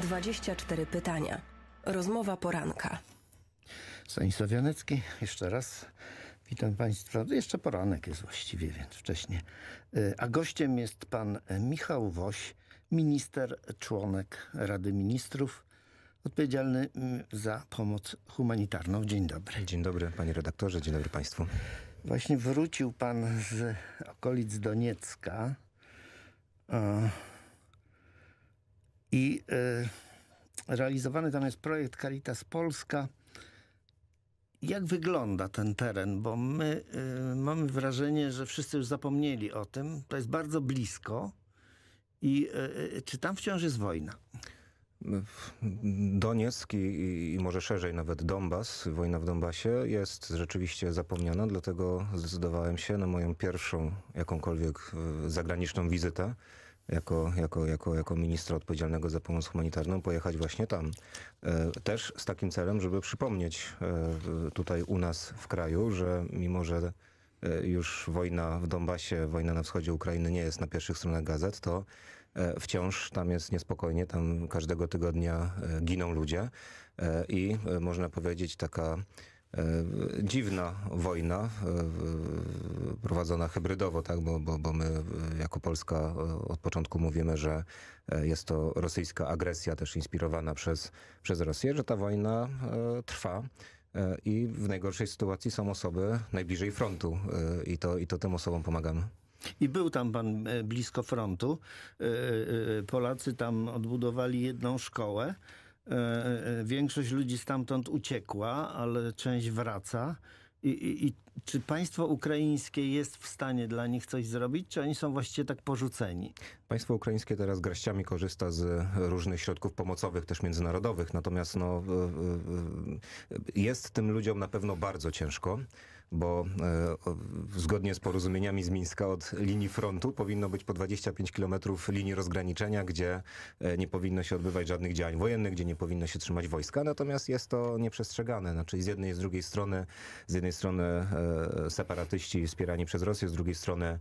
24 pytania. Rozmowa poranka. Stanisław Janecki, jeszcze raz witam Państwa. No, jeszcze poranek jest właściwie, więc wcześniej. E, a gościem jest pan Michał Woś, minister, członek Rady Ministrów, odpowiedzialny mm, za pomoc humanitarną. Dzień dobry. Dzień dobry, panie redaktorze, dzień dobry państwu. Właśnie wrócił pan z okolic Doniecka. E, i y, realizowany tam jest projekt Caritas Polska. Jak wygląda ten teren? Bo my y, mamy wrażenie, że wszyscy już zapomnieli o tym. To jest bardzo blisko. I y, czy tam wciąż jest wojna? Donieck i, i, może szerzej nawet Donbas, wojna w Donbasie jest rzeczywiście zapomniana, dlatego zdecydowałem się na moją pierwszą jakąkolwiek zagraniczną wizytę jako, jako, jako, jako ministra odpowiedzialnego za pomoc humanitarną pojechać właśnie tam. E, też z takim celem, żeby przypomnieć e, tutaj u nas w kraju, że mimo, że e, już wojna w Donbasie, wojna na wschodzie Ukrainy nie jest na pierwszych stronach gazet, to wciąż tam jest niespokojnie, tam każdego tygodnia giną ludzie i można powiedzieć taka E, dziwna wojna e, prowadzona hybrydowo, tak? bo, bo, bo my e, jako Polska od początku mówimy, że jest to rosyjska agresja też inspirowana przez, przez Rosję, że ta wojna trwa. I w najgorszej sytuacji są osoby najbliżej frontu i to, i to tym osobom pomagamy. I był tam pan blisko frontu. Polacy tam odbudowali jedną szkołę. E, e, e, większość ludzi stamtąd uciekła, ale część wraca. I, i, I, czy państwo ukraińskie jest w stanie dla nich coś zrobić, czy oni są właściwie tak porzuceni? Państwo ukraińskie teraz graściami korzysta z różnych środków pomocowych, też międzynarodowych, natomiast no, jest tym ludziom na pewno bardzo ciężko bo e, zgodnie z porozumieniami z Mińska od linii frontu powinno być po 25 kilometrów linii rozgraniczenia, gdzie e, nie powinno się odbywać żadnych działań wojennych, gdzie nie powinno się trzymać wojska, natomiast jest to nieprzestrzegane. Znaczy z jednej i z drugiej strony, z jednej strony e, separatyści wspierani przez Rosję, z drugiej strony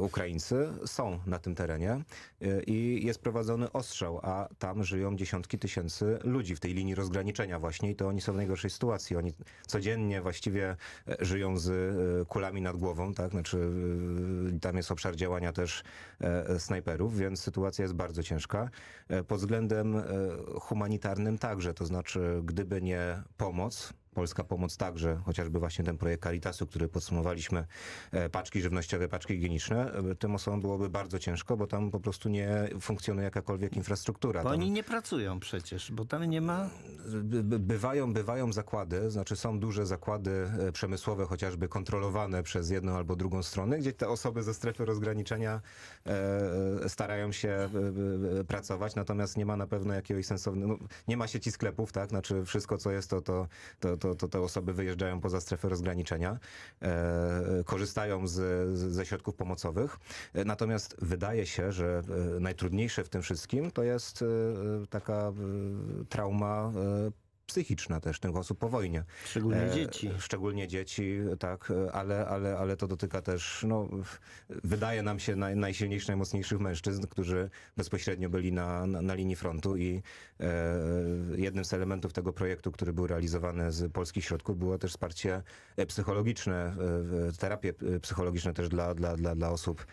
Ukraińcy są na tym terenie i jest prowadzony ostrzał, a tam żyją dziesiątki tysięcy ludzi w tej linii rozgraniczenia właśnie i to oni są w najgorszej sytuacji. Oni codziennie właściwie E, żyją z e, kulami nad głową, tak? Znaczy e, tam jest obszar działania też snajperów, więc sytuacja jest bardzo ciężka. Pod względem humanitarnym także, to znaczy gdyby nie pomoc, Polska Pomoc także, chociażby właśnie ten projekt Caritasu, który podsumowaliśmy, e, paczki żywnościowe, paczki higieniczne, e, tym osobom byłoby bardzo ciężko, bo tam po prostu nie funkcjonuje jakakolwiek infrastruktura. Bo tam... oni nie pracują przecież, bo tam nie ma... Bywają, bywają zakłady, znaczy są duże zakłady e, przemysłowe, chociażby kontrolowane przez jedną albo drugą stronę, gdzie te osoby ze strefy rozgraniczenia starają się pracować, natomiast nie ma na pewno jakiegoś sensownego... No, nie ma sieci sklepów, tak? Znaczy wszystko, co jest, to, to, to to, to te osoby wyjeżdżają poza strefę rozgraniczenia, e, korzystają z, ze środków pomocowych. E, natomiast wydaje się, że e, najtrudniejsze w tym wszystkim to jest taka trauma psychiczna też tych osób po wojnie. Szczególnie e, dzieci. Szczególnie dzieci, tak, e, ale, ale, ale to dotyka też, no, wydaje nam się naj, najsilniejszych, najmocniejszych mężczyzn, którzy bezpośrednio byli na, na, na linii frontu i e, jednym z elementów tego projektu, który był realizowany z polskich środków było też wsparcie e, psychologiczne, terapie psychologiczne też dla, dla, dla, dla osób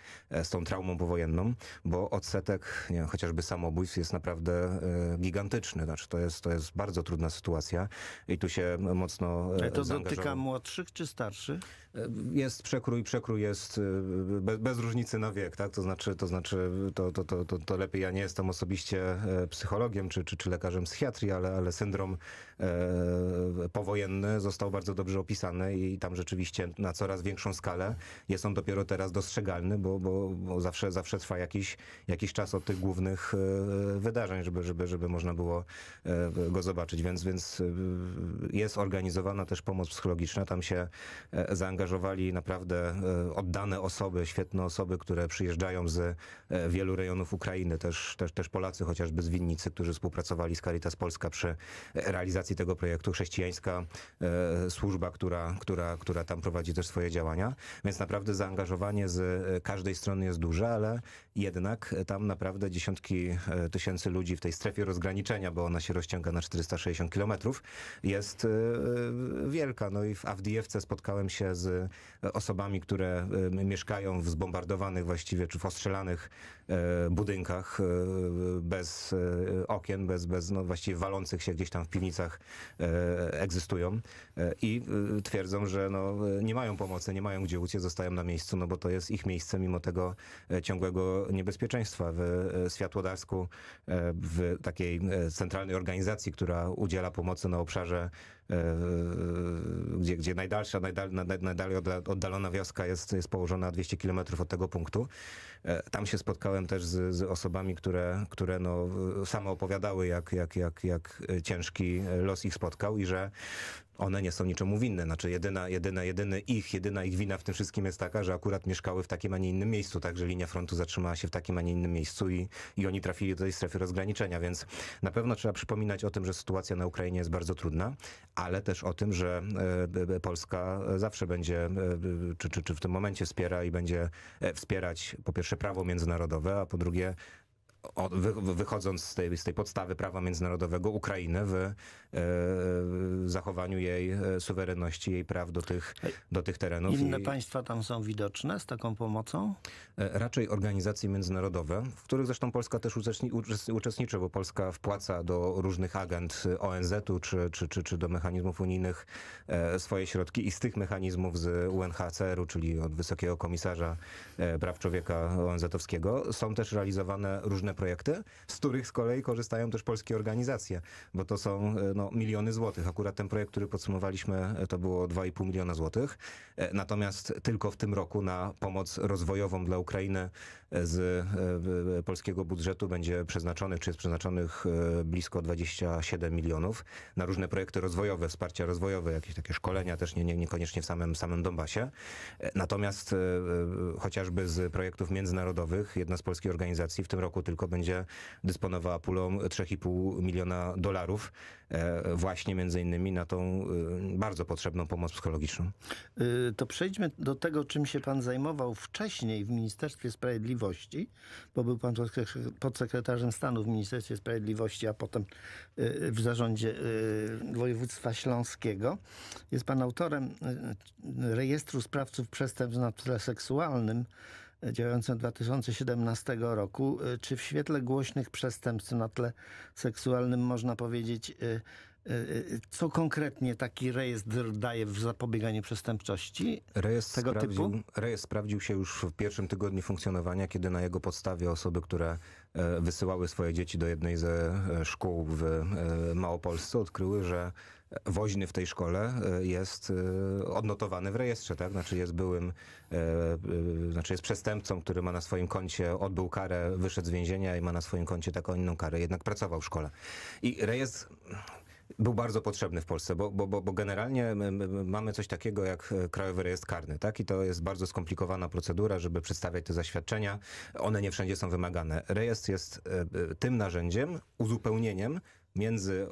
z tą traumą powojenną, bo odsetek nie, chociażby samobójstw jest naprawdę gigantyczny. Znaczy, to, jest, to jest bardzo trudna sytuacja sytuacja i tu się mocno Ale to e, dotyka młodszych czy starszych? E, jest przekrój, przekrój jest e, bez, bez, różnicy na wiek, tak? To znaczy, to, znaczy to, to, to, to, lepiej, ja nie jestem osobiście psychologiem czy, czy, czy lekarzem psychiatrii, ale, ale syndrom E, powojenny został bardzo dobrze opisany i tam rzeczywiście na coraz większą skalę jest on dopiero teraz dostrzegalny, bo, bo, bo zawsze, zawsze trwa jakiś, jakiś czas od tych głównych e, wydarzeń, żeby, żeby, żeby można było e, go zobaczyć. Więc, więc jest organizowana też pomoc psychologiczna. Tam się zaangażowali naprawdę oddane osoby, świetne osoby, które przyjeżdżają z wielu rejonów Ukrainy. Też, też, też Polacy chociażby z Winnicy, którzy współpracowali z Caritas Polska przy realizacji realizacji tego projektu chrześcijańska e, służba, która, która, która tam prowadzi też swoje działania. Więc naprawdę zaangażowanie z e, każdej strony jest duże, ale jednak tam naprawdę dziesiątki e, tysięcy ludzi w tej strefie rozgraniczenia, bo ona się rozciąga na 460 kilometrów, jest e, wielka. No i w Awdijewce spotkałem się z osobami, które mieszkają w zbombardowanych właściwie, czy w ostrzelanych budynkach bez okien, bez, bez no właściwie walących się gdzieś tam w piwnicach E, egzystują e, i e, twierdzą, że no, nie mają pomocy, nie mają gdzie uciec, zostają na miejscu, no bo to jest ich miejsce mimo tego ciągłego niebezpieczeństwa. W Światłodarsku, w takiej centralnej organizacji, która udziela pomocy na obszarze E, gdzie, gdzie najdalsza, najdal, najdalej oddalona wioska jest, jest położona 200 km od tego punktu. E, tam się spotkałem też z, z osobami, które, które no, e, same opowiadały, jak, jak, jak, jak ciężki los ich spotkał i że one nie są niczemu winne. Znaczy jedyna, jedyna, jedyny ich, jedyna ich wina w tym wszystkim jest taka, że akurat mieszkały w takim, a nie innym miejscu, że linia frontu zatrzymała się w takim, a nie innym miejscu i, i oni trafili do tej strefy rozgraniczenia, więc na pewno trzeba przypominać o tym, że sytuacja na Ukrainie jest bardzo trudna, ale też o tym, że e, e, e, Polska zawsze będzie, czy, czy, czy w tym momencie wspiera i będzie wspierać po pierwsze prawo międzynarodowe, a po drugie wychodząc z tej, z tej podstawy prawa międzynarodowego Ukrainy e, w zachowaniu jej e, suwerenności, jej praw do tych, do tych terenów. Inne I, państwa tam są widoczne z taką pomocą? E, raczej organizacje międzynarodowe, w których zresztą Polska też uczestniczy, bo Polska wpłaca do różnych agent ONZ-u czy, czy, czy, czy do mechanizmów unijnych swoje środki i z tych mechanizmów z UNHCR-u, czyli od Wysokiego Komisarza Praw Człowieka ONZ-owskiego są też realizowane różne projekty, z których z kolei korzystają też polskie organizacje, bo to są e, no, miliony złotych. Akurat ten projekt, który podsumowaliśmy, e, to było 2,5 miliona złotych. E, natomiast tylko w tym roku na pomoc rozwojową dla Ukrainy z polskiego budżetu będzie przeznaczonych, czy jest przeznaczonych blisko 27 milionów na różne projekty rozwojowe, wsparcia rozwojowe, jakieś takie szkolenia też nie, nie, niekoniecznie w samym, samym Donbasie. Natomiast chociażby z projektów międzynarodowych, jedna z polskich organizacji w tym roku tylko tylko będzie dysponowała pulą 3,5 miliona dolarów e, właśnie między innymi na tą e, bardzo potrzebną pomoc psychologiczną. E, to przejdźmy do tego, czym się pan zajmował wcześniej w Ministerstwie Sprawiedliwości, bo był pan podsekretarzem stanu w Ministerstwie Sprawiedliwości, a potem w zarządzie województwa śląskiego. Jest pan autorem rejestru sprawców przestępstw na tle seksualnym, działającym 2017 roku. E, czy w świetle głośnych przestępstw na tle seksualnym można powiedzieć, e, e, co konkretnie taki rejestr daje w zapobieganiu przestępczości rejestr tego typu? Rejestr sprawdził się już w pierwszym tygodniu funkcjonowania, kiedy na jego podstawie osoby, które wysyłały swoje dzieci do jednej ze szkół w Małopolsce odkryły, że woźny w tej szkole e, jest e, odnotowany w rejestrze, tak? Znaczy jest byłym, e, znaczy jest przestępcą, który ma na swoim koncie, odbył karę, wyszedł z więzienia i ma na swoim koncie taką inną karę, jednak pracował w szkole. I rejestr był bardzo potrzebny w Polsce, bo, bo, bo generalnie mamy coś takiego jak Krajowy Rejestr Karny, tak? I to jest bardzo skomplikowana procedura, żeby przedstawiać te zaświadczenia. One nie wszędzie są wymagane. Rejestr jest tym narzędziem, uzupełnieniem między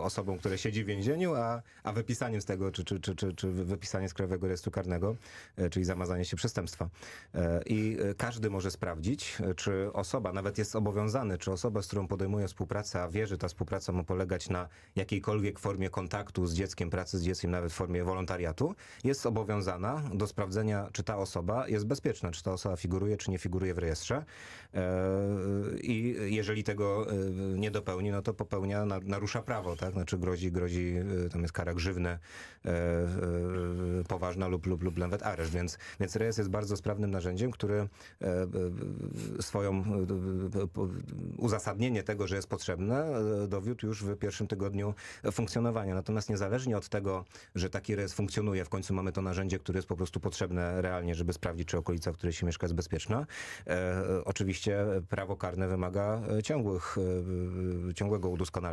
osobą, która siedzi w więzieniu, a, a wypisaniem z tego, czy, czy, czy, czy, czy wypisanie z Krajowego Rejestru Karnego, e, czyli zamazanie się przestępstwa. E, I e, każdy może sprawdzić, czy osoba, nawet jest obowiązany, czy osoba, z którą podejmuje współpracę, a wie, że ta współpraca ma polegać na jakiejkolwiek formie kontaktu z dzieckiem, pracy z dzieckiem, nawet w formie wolontariatu, jest obowiązana do sprawdzenia, czy ta osoba jest bezpieczna, czy ta osoba figuruje, czy nie figuruje w rejestrze. I jeżeli tego nie dopełni, no to popełnia narusza prawo, tak? Znaczy grozi, grozi, y, tam jest kara grzywne, e, e, poważna lub, lub, lub nawet areszt, więc, więc rejestr jest bardzo sprawnym narzędziem, który e, swoją uzasadnienie tego, że jest potrzebne, e, dowiódł już w pierwszym tygodniu funkcjonowania. Natomiast niezależnie od tego, że taki rejestr funkcjonuje, w końcu mamy to narzędzie, które jest po prostu potrzebne realnie, żeby sprawdzić, czy okolica, w której się mieszka jest bezpieczna. E, oczywiście prawo karne wymaga e, ciągłych, ciągłego udoskonalenia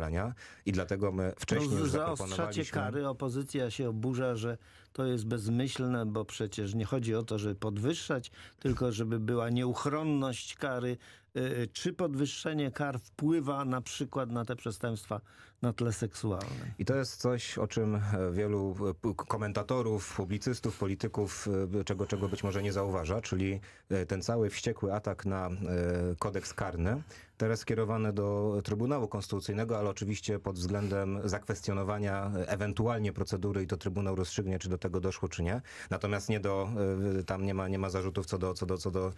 i dlatego my wcześniej no, już zaostrzacie kary, opozycja się oburza, że to jest bezmyślne, bo przecież nie chodzi o to, żeby podwyższać, tylko żeby była nieuchronność kary. Y, y, czy podwyższenie kar wpływa na przykład na te przestępstwa na tle seksualnym. I to jest coś, o czym e, wielu e, komentatorów, publicystów, polityków, e, czego, czego być może nie zauważa, czyli ten cały wściekły atak na kodeks karny, teraz skierowany do Trybunału Konstytucyjnego, ale oczywiście pod względem zakwestionowania ewentualnie procedury i to Trybunał rozstrzygnie, czy do tego doszło, czy nie. Natomiast nie do, tam nie ma, nie ma zarzutów co do, co do, co do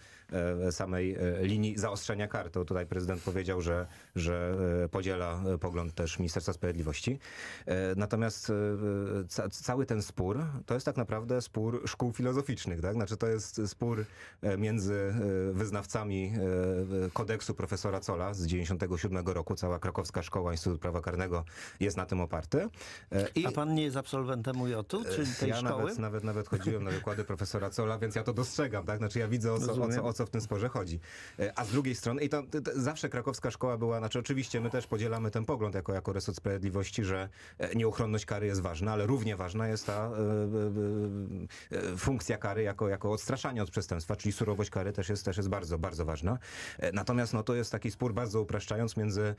samej linii zaostrzenia kar. To tutaj prezydent powiedział, że, że podziela pogląd też ministra Ministerstwa Sprawiedliwości. E, natomiast e, cały ten spór to jest tak naprawdę spór szkół filozoficznych. Tak? Znaczy to jest spór e, między wyznawcami kodeksu profesora Cola z 97 roku. Cała krakowska szkoła Instytutu Prawa Karnego jest na tym oparty. I A pan nie jest absolwentem ujot u czy tej ja szkoły? Nawet, nawet, nawet chodziłem na wykłady profesora Cola, więc ja to dostrzegam. Tak? Znaczy ja widzę o co, o co, o co w tym sporze chodzi. A z drugiej strony, i to, to, to zawsze krakowska szkoła była, znaczy oczywiście my też podzielamy ten pogląd jako, jako Ministerstwo Sprawiedliwości, że e, nieuchronność kary jest ważna, ale równie ważna jest ta e, e, funkcja kary jako, jako odstraszanie od przestępstwa, czyli surowość kary też jest, też jest bardzo, bardzo ważna. Natomiast no, to jest taki spór, bardzo upraszczając, między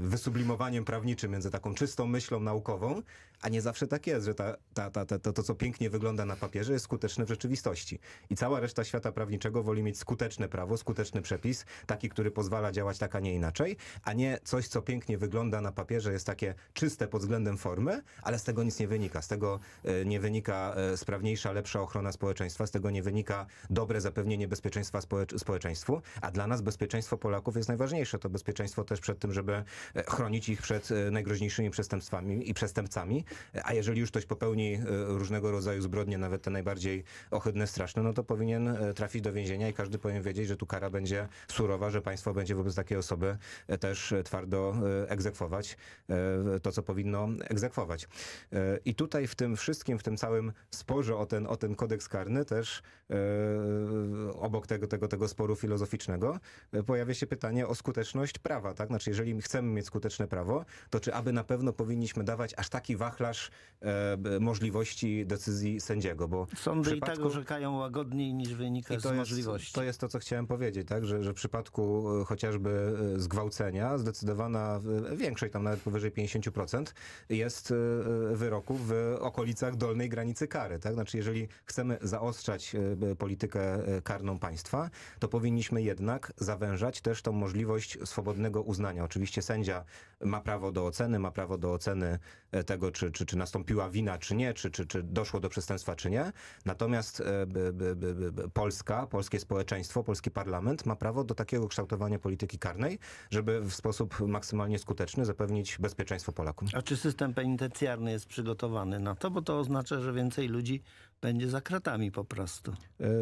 wysublimowaniem prawniczym, między taką czystą myślą naukową, a nie zawsze tak jest, że ta, ta, ta, ta, to, to, co pięknie wygląda na papierze, jest skuteczne w rzeczywistości. I cała reszta świata prawniczego woli mieć skuteczne prawo, skuteczny przepis, taki, który pozwala działać tak, a nie inaczej, a nie coś, co pięknie wygląda na papierze, jest takie czyste pod względem formy, ale z tego nic nie wynika. Z tego e, nie wynika e, sprawniejsza, lepsza ochrona społeczeństwa, z tego nie wynika dobre zapewnienie bezpieczeństwa społecz społeczeństwu, a dla nas bezpieczeństwo Polaków jest najważniejsze. To bezpieczeństwo też przed tym, żeby e, chronić ich przed najgroźniejszymi przestępstwami i przestępcami, a jeżeli już ktoś popełni e, różnego rodzaju zbrodnie, nawet te najbardziej ohydne, straszne, no to powinien e, trafić do więzienia i każdy powinien wiedzieć, że tu kara będzie surowa, że państwo będzie wobec takiej osoby e, też twardo egzekwować to, co powinno egzekwować. I tutaj w tym wszystkim, w tym całym sporze o ten, o ten kodeks karny też obok tego, tego, tego sporu filozoficznego pojawia się pytanie o skuteczność prawa. Tak? Znaczy, jeżeli chcemy mieć skuteczne prawo, to czy aby na pewno powinniśmy dawać aż taki wach wachlarz e, możliwości decyzji sędziego. Bo Sądy i tak orzekają łagodniej niż wynika z jest, możliwości. To jest to, co chciałem powiedzieć, tak? że, że w przypadku e, chociażby e, zgwałcenia zdecydowana e, większość, tam nawet powyżej 50% jest wyroku w okolicach dolnej granicy kary. Tak? Znaczy jeżeli chcemy zaostrzać politykę karną państwa, to powinniśmy jednak zawężać też tą możliwość swobodnego uznania. Oczywiście sędzia ma prawo do oceny, ma prawo do oceny tego, czy czy, czy, czy nastąpiła wina, czy nie, czy, czy, czy doszło do przestępstwa, czy nie. Natomiast e, Polska, polskie społeczeństwo, polski parlament ma prawo do takiego kształtowania polityki karnej, żeby w sposób maksymalnie skuteczny zapewnić bezpieczeństwo Polakom. A czy system penitencjarny jest przygotowany na to? Bo to oznacza, że więcej ludzi będzie za kratami po prostu.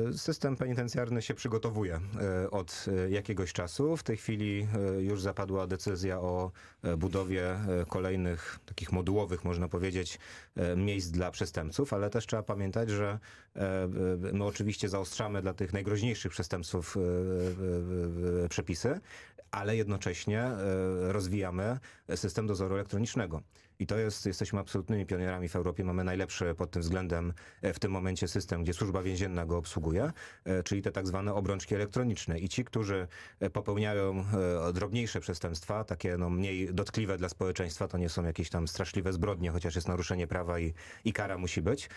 E, system penitencjarny się przygotowuje e, od e, jakiegoś czasu. W tej chwili już zapadła decyzja o budowie kolejnych takich modułowych, można powiedzieć, miejsc dla przestępców, ale też trzeba pamiętać, że my oczywiście zaostrzamy dla tych najgroźniejszych przestępców przepisy, ale jednocześnie rozwijamy system dozoru elektronicznego. I to jest, jesteśmy absolutnymi pionierami w Europie. Mamy najlepszy pod tym względem e, w tym momencie system, gdzie służba więzienna go obsługuje, e, czyli te tak zwane obrączki elektroniczne. I ci, którzy e, popełniają drobniejsze przestępstwa, takie no mniej dotkliwe dla społeczeństwa, to nie są jakieś tam straszliwe zbrodnie, chociaż jest naruszenie prawa i, i kara musi być,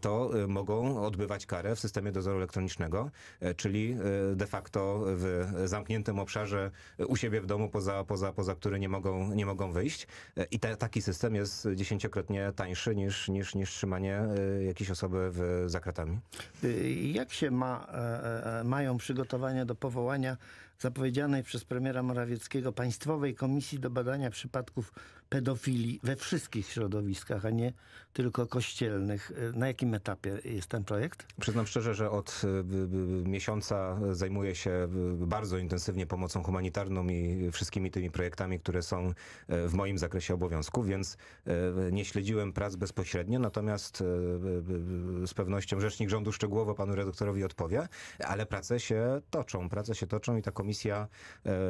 to mogą odbywać karę w systemie dozoru elektronicznego, czyli de facto w zamkniętym obszarze u siebie w domu, poza, poza, poza który nie mogą, nie mogą wyjść. I te, taki system system jest dziesięciokrotnie tańszy niż, niż, niż trzymanie y, jakiejś osoby w, za kratami. Y, jak się ma, e, e, e, mają przygotowania do powołania zapowiedzianej przez premiera Morawieckiego Państwowej Komisji do Badania Przypadków Pedofilii we wszystkich środowiskach, a nie tylko kościelnych. Na jakim etapie jest ten projekt? Przyznam szczerze, że od y, y, y, miesiąca zajmuję się bardzo intensywnie pomocą humanitarną i wszystkimi tymi projektami, które są w moim zakresie obowiązków, więc nie śledziłem prac bezpośrednio, natomiast z pewnością rzecznik rządu szczegółowo panu redaktorowi odpowie, ale prace się toczą, prace się toczą i taką komisja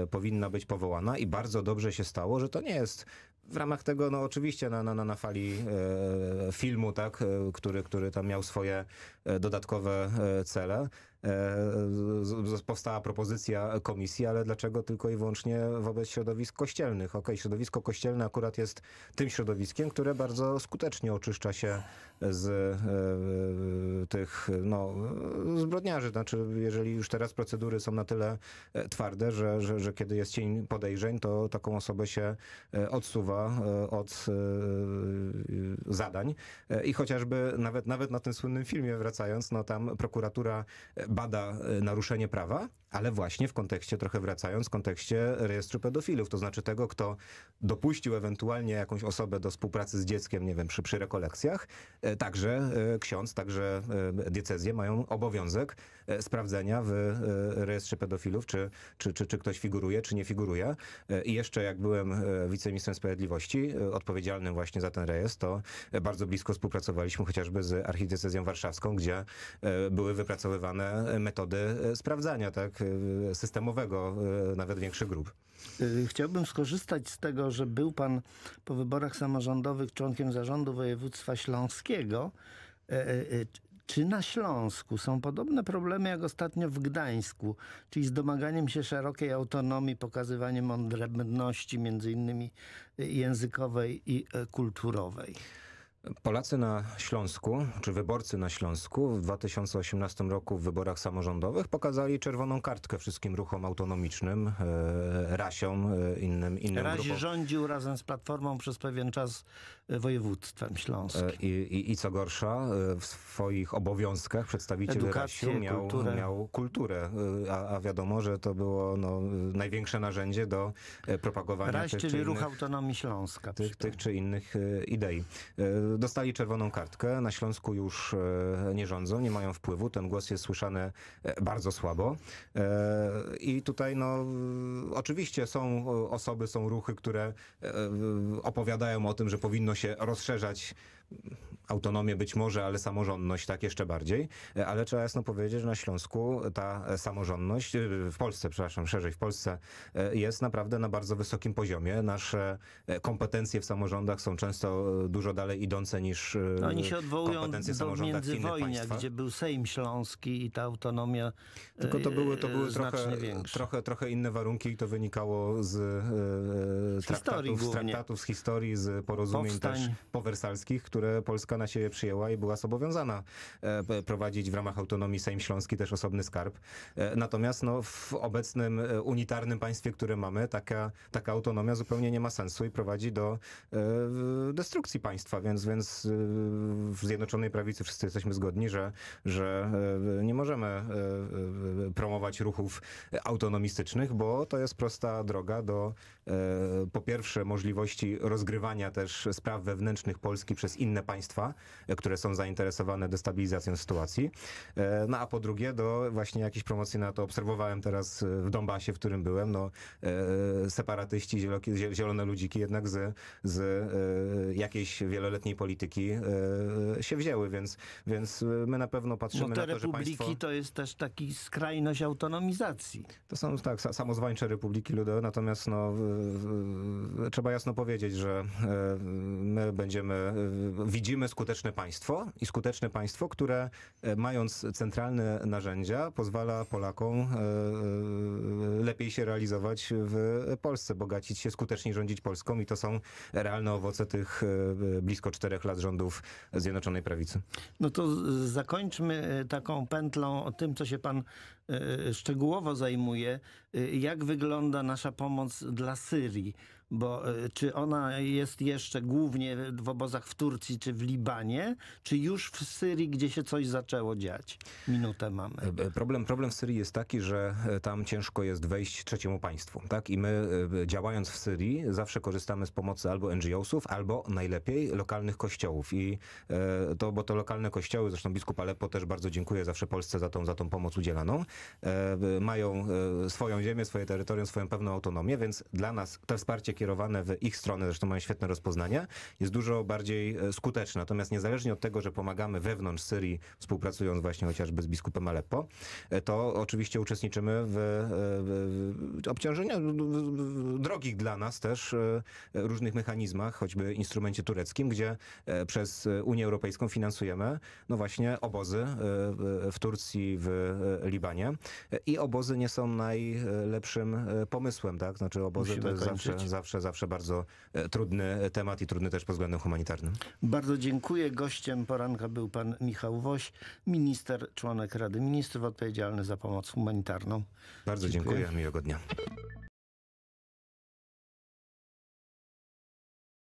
e, powinna być powołana i bardzo dobrze się stało, że to nie jest w ramach tego, no oczywiście na, na, na fali e, filmu, tak, e, który, który tam miał swoje e, dodatkowe e, cele, e, powstała propozycja komisji, ale dlaczego tylko i wyłącznie wobec środowisk kościelnych? Okej, okay, środowisko kościelne akurat jest tym środowiskiem, które bardzo skutecznie oczyszcza się z e, tych no, zbrodniarzy. Znaczy, jeżeli już teraz procedury są na tyle twarde, że, że, że kiedy jest cień podejrzeń, to taką osobę się odsuwa E, od e, e, zadań i chociażby nawet, nawet na tym słynnym filmie wracając, no tam prokuratura bada naruszenie prawa, ale właśnie w kontekście, trochę wracając, w kontekście rejestru pedofilów, to znaczy tego, kto dopuścił ewentualnie jakąś osobę do współpracy z dzieckiem, nie wiem, przy, przy rekolekcjach, e, także e, ksiądz, także e, diecezje mają obowiązek sprawdzenia w rejestrze pedofilów, czy, czy, czy, czy ktoś figuruje, czy nie figuruje. I jeszcze jak byłem wiceministrem sprawiedliwości, odpowiedzialnym właśnie za ten rejestr, to bardzo blisko współpracowaliśmy chociażby z archidiecezją warszawską, gdzie były wypracowywane metody sprawdzania, tak, Y, systemowego y, nawet większych grup. Y, chciałbym skorzystać z tego, że był pan po wyborach samorządowych członkiem zarządu województwa śląskiego. E, e, e, czy na Śląsku są podobne problemy jak ostatnio w Gdańsku, czyli z domaganiem się szerokiej autonomii, pokazywaniem odrębności między innymi językowej i kulturowej? Polacy na Śląsku, czy wyborcy na Śląsku w 2018 roku w wyborach samorządowych pokazali czerwoną kartkę wszystkim ruchom autonomicznym, e, rasiom, e, innym, innym Razi grupom. rządził razem z Platformą przez pewien czas e, województwem śląskim. E, i, i, I, co gorsza, e, w swoich obowiązkach przedstawiciel Rasiu miał kulturę, miał kulturę e, a, a, wiadomo, że to było no, największe narzędzie do propagowania Raś, tych, czyli ruch autonomii Śląska. Tych, tych czy innych idei dostali czerwoną kartkę, na Śląsku już e, nie rządzą, nie mają wpływu, ten głos jest słyszany e, bardzo słabo. E, I tutaj no, oczywiście są osoby, są ruchy, które opowiadają o tym, że powinno się rozszerzać autonomię być może, ale samorządność tak jeszcze bardziej, ale trzeba jasno powiedzieć, że na Śląsku ta samorządność, e, w Polsce, przepraszam, szerzej w Polsce, e, jest naprawdę na bardzo wysokim poziomie. Nasze e, kompetencje w samorządach są często dużo dalej idące niż no, Oni się odwołują do międzywojnia, gdzie był Sejm Śląski i ta autonomia Tylko to były, to były trochę, trochę, trochę, inne warunki i to wynikało z, z traktatów, z traktatów, z historii, z porozumień Powstań. też powersalskich, które Polska na siebie przyjęła i była zobowiązana e, prowadzić w ramach autonomii Sejm Śląski też osobny skarb. E, natomiast no, w obecnym e, unitarnym państwie, które mamy, taka, taka autonomia zupełnie nie ma sensu i prowadzi do destrukcji państwa, więc, więc w Zjednoczonej Prawicy wszyscy jesteśmy zgodni, że, że nie możemy promować ruchów autonomistycznych, bo to jest prosta droga do E, po pierwsze możliwości rozgrywania też spraw wewnętrznych Polski przez inne państwa, e, które są zainteresowane destabilizacją sytuacji. E, no a po drugie do właśnie jakiejś promocji na to obserwowałem teraz w Donbasie, w którym byłem, no separatyści, zielone ludziki jednak z, z jakiejś wieloletniej polityki się wzięły, więc, więc my na pewno patrzymy no na to, że państwo... republiki to jest też taki skrajność autonomizacji. To są tak, samozwańcze republiki ludowe, natomiast no E, e, trzeba jasno powiedzieć, że e, my będziemy, widzimy skuteczne państwo i skuteczne państwo, które mając centralne narzędzia pozwala Polakom lepiej się realizować w Polsce, bogacić się, skuteczniej rządzić Polską i to są realne owoce tych blisko czterech lat rządów Zjednoczonej Prawicy. No to zakończmy taką pętlą o tym, co się pan szczegółowo zajmuje. Jak wygląda nasza pomoc dla 这里。bo e, czy ona jest jeszcze głównie w obozach w Turcji czy w Libanie, czy już w Syrii, gdzie się coś zaczęło dziać? Minutę mamy. E, e, problem, problem w Syrii jest taki, że tam ciężko jest wejść trzeciemu państwu. Tak? I my działając w Syrii zawsze korzystamy z pomocy albo NGO-sów, albo najlepiej lokalnych kościołów. I to, bo to lokalne kościoły, zresztą biskup Aleppo też bardzo dziękuję zawsze Polsce za tą, za tą pomoc udzielaną, mają swoją ziemię, swoje terytorium, swoją pewną autonomię, więc dla nas to wsparcie kierowane w ich stronę, zresztą mają świetne rozpoznanie, jest dużo bardziej e, skuteczne. Natomiast niezależnie od tego, że pomagamy wewnątrz Syrii, współpracując właśnie chociażby z biskupem Aleppo, e, to oczywiście uczestniczymy w, e, w obciążeniach drogich dla nas też różnych mechanizmach, choćby instrumencie tureckim, gdzie przez Unię Europejską finansujemy no właśnie obozy w Turcji, w Libanie i obozy nie są najlepszym pomysłem, tak? Znaczy obozy Musimy to jest zawsze, zawsze zawsze, zawsze bardzo e, trudny e, temat i trudny też pod względem humanitarnym. Bardzo dziękuję. Gościem poranka był pan Michał Woś, minister, członek Rady Ministrów odpowiedzialny za pomoc humanitarną. Bardzo dziękuję, dziękuję. miłego dnia.